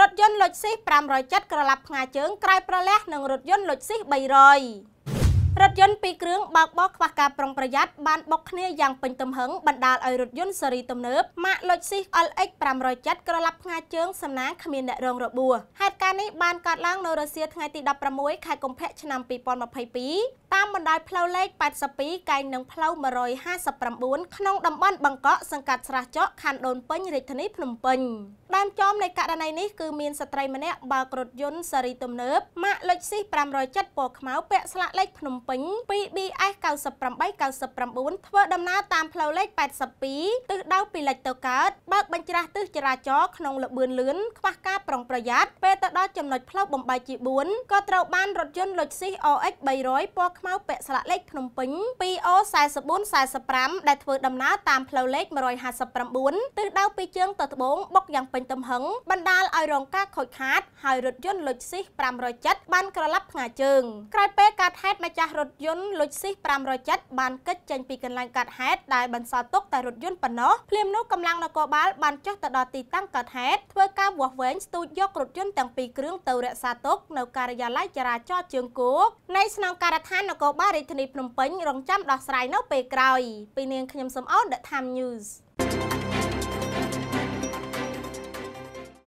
រថយន្តលុចស៊ី507ក្រឡាប់ផ្ងាជើងក្រៅប្រលះនិងរថយន្តលុចស៊ី300រថយន្តពីរគ្រឿងបើកបោះខ្វះការប្រុងប្រយ័ត្នបានបុកគ្នាយ៉ាងពេញទំហឹងបណ្ដាលឲ្យរថយន្តស៊េរីទំនើប Mack Lexus LX 507ក្រឡាប់ផ្ងាជើងសំណាងគ្មានអ្នករងរបួសហេតុការណ៍នេះបានកើតឡើងនៅរសៀលថ្ងៃទី16ខែកុម្ភៈឆ្នាំ2022តាមបណ្ដោយផ្លូវលេខ82កែងនឹងផ្លូវ159ក្នុងតំបន់បង្កក់សង្កាត់ស្រះចកខណ្ឌដូនពេញរាជធានីភ្នំពេញដើមចមនៃករណីនេះគឺមានស្ត្រីម្នាក់បើករថយន្តស៊េរីទំនើប Mack Lexus 507ពណ៌ខ្មៅពាក់ស្លាកលេខភ្នំពេញពី BS 9899ធ្វើដំណើរតាមផ្លូវលេខ82ទិសដៅពីលិចទៅកើតបើកបញ្ច្រាស់ទិសចរាចរណ៍ក្នុងល្បឿនលឿនខ្វះការប្រុងប្រយ័ត្នពេលទៅដល់ចំណុចផ្លូវបំបីជា4ក៏ត្រូវបានរថយន្តលុចស៊ី OX 300ពណ៌ខ្មៅពាក់ស្លាកលេខភ្នំពេញ PO4445 ដែលធ្វើដំណើរតាមផ្លូវលេខ159ទិសដៅពីជើងទៅត្បូងបុកយ៉ាងពេញទំហឹងបណ្ដាលឲ្យរងការខូចខាតហើយរថយន្តលុចស៊ី507បានក្រឡាប់ផ្ងាជើងក្រោយពេលកើតហេតុម្ចាស់រថយន្តលុចស៊ី507បានកិច្ចចេញពីកន្លែងកើតហេតុដែលបន្សល់ទុកតែរថយន្តប៉ុណ្ណោះភ្លាមនោះកម្លាំងនគរបាលបានចុះទៅដល់ទីតាំងកើតហេតុធ្វើការវាស់វែងស្ទូចយករថយន្តទាំងពីរគ្រឿងទៅរក្សាទុកនៅការិយាល័យចរាចរណ៍ជើងគោកនៃស្នងការដ្ឋាននគរបាលរាជធានីភ្នំពេញរងចាំដោះស្រាយនៅពេលក្រោយ ពីនាងខ្ញុំសំអូន The Time News